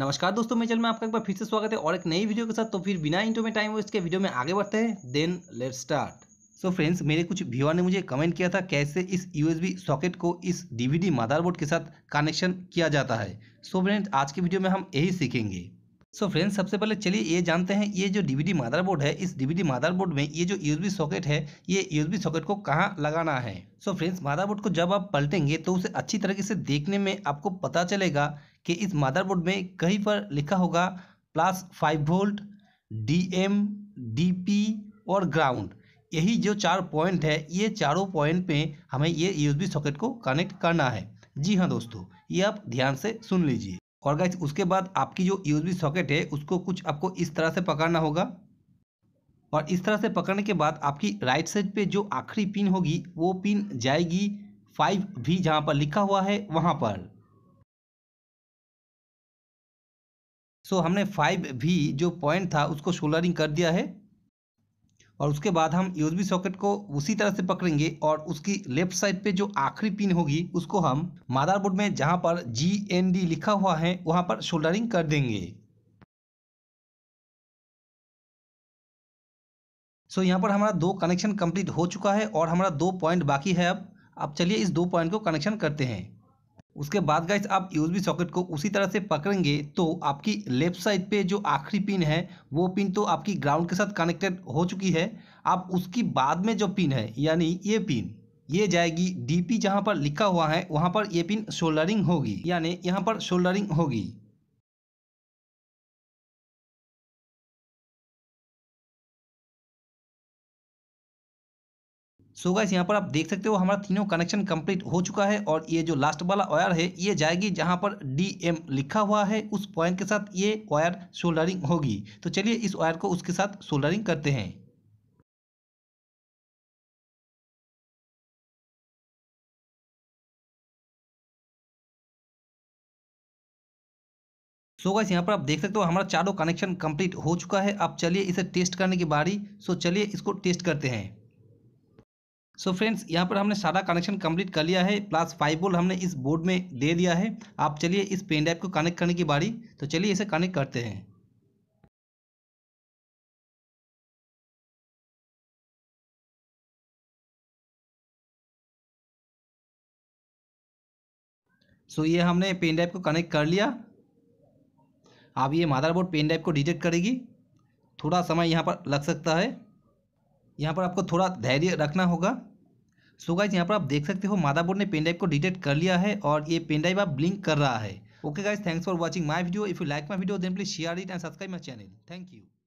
नमस्कार दोस्तों मेरे चल में आपका एक बार फिर से स्वागत है और एक नई वीडियो के साथ तो फिर बिना इंटो में टाइम वेस्ट के वीडियो में आगे बढ़ते हैं then let start so friends मेरे कुछ व्यूअर ने मुझे कमेंट किया था कैसे इस यूएसबी सॉकेट को इस डीवीडी मदरबोर्ड के साथ कनेक्शन किया जाता है सो so, फ्रेंड्स आज की वीडियो में हम यही सीखेंगे सो so फ्रेंड्स सबसे पहले चलिए ये जानते हैं ये जो डीवीडी मादरबोर्ड है इस डीवीडी मादरबोर्ड में ये जो यूएसबी सॉकेट है ये यूएसबी सॉकेट को कहाँ लगाना है सो फ्रेंड्स मादरबोर्ड को जब आप पलटेंगे तो उसे अच्छी तरीके से देखने में आपको पता चलेगा कि इस मादरबोर्ड में कहीं पर लिखा होगा plus five volt D M D P और ग्राउंड यही जो चार पॉइंट है ये चारों पॉइंट पे हमें ये यूएसबी सॉकेट को कनेक्ट करना है जी हाँ दोस्तों ये आप ध्यान से सुन लीजिए और गाइस उसके बाद आपकी जो यूएसबी सॉकेट है उसको कुछ आपको इस तरह से पकड़ना होगा और इस तरह से पकड़ने के बाद आपकी राइट साइड पे जो आखिरी पिन होगी वो पिन जाएगी फाइव भी जहाँ पर लिखा हुआ है वहाँ पर सो so, हमने फाइव भी जो पॉइंट था उसको सोलरिंग कर दिया है और उसके बाद हम यूएसबी सॉकेट को उसी तरह से पकड़ेंगे और उसकी लेफ्ट साइड पे जो आखिरी पिन होगी उसको हम मादरबोर्ड में जहां पर जी एन डी लिखा हुआ है वहां पर शोल्डरिंग कर देंगे सो so, यहाँ पर हमारा दो कनेक्शन कंप्लीट हो चुका है और हमारा दो पॉइंट बाकी है अब अब चलिए इस दो पॉइंट को कनेक्शन करते हैं उसके बाद गाइस आप यूएसबी सॉकेट को उसी तरह से पकड़ेंगे तो आपकी लेफ्ट साइड पे जो आखिरी पिन है वो पिन तो आपकी ग्राउंड के साथ कनेक्टेड हो चुकी है आप उसकी बाद में जो पिन है यानी ये पिन ये जाएगी डीपी जहाँ पर लिखा हुआ है वहाँ पर ये पिन शोल्डरिंग होगी यानी यहाँ पर शोल्डरिंग होगी सो गाइस यहाँ पर आप देख सकते हो हमारा तीनों कनेक्शन कंप्लीट हो चुका है और ये जो लास्ट वाला वायर है ये जाएगी जहाँ पर डी एम लिखा हुआ है उस पॉइंट के साथ ये वायर सोल्डरिंग होगी तो चलिए इस वायर को उसके साथ सोल्डरिंग करते हैं सो गाइस यहाँ पर आप देख सकते हो हमारा चारों कनेक्शन कंप्लीट हो चुका है अब चलिए इसे टेस्ट करने की बारी सो चलिए इसको टेस्ट करते हैं सो फ्रेंड्स यहाँ पर हमने सारा कनेक्शन कंप्लीट कर लिया है प्लस फाइव बोल्ट हमने इस बोर्ड में दे दिया है आप चलिए इस पेन ड्राइव को कनेक्ट करने की बारी तो चलिए इसे कनेक्ट करते हैं सो so, ये हमने पेन ड्राइव को कनेक्ट कर लिया अब ये बोर्ड पेन ड्राइव को डिटेक्ट करेगी थोड़ा समय यहाँ पर लग सकता है यहाँ पर आपको थोड़ा धैर्य रखना होगा सो गाइज यहाँ पर आप देख सकते हो मादापुर ने पेन ड्राइव को डिटेक्ट कर लिया है और ये पेन ड्राइव आप ब्लिंक कर रहा है okay guys thanks for watching my video if you like my video then please share it and subscribe my channel thank you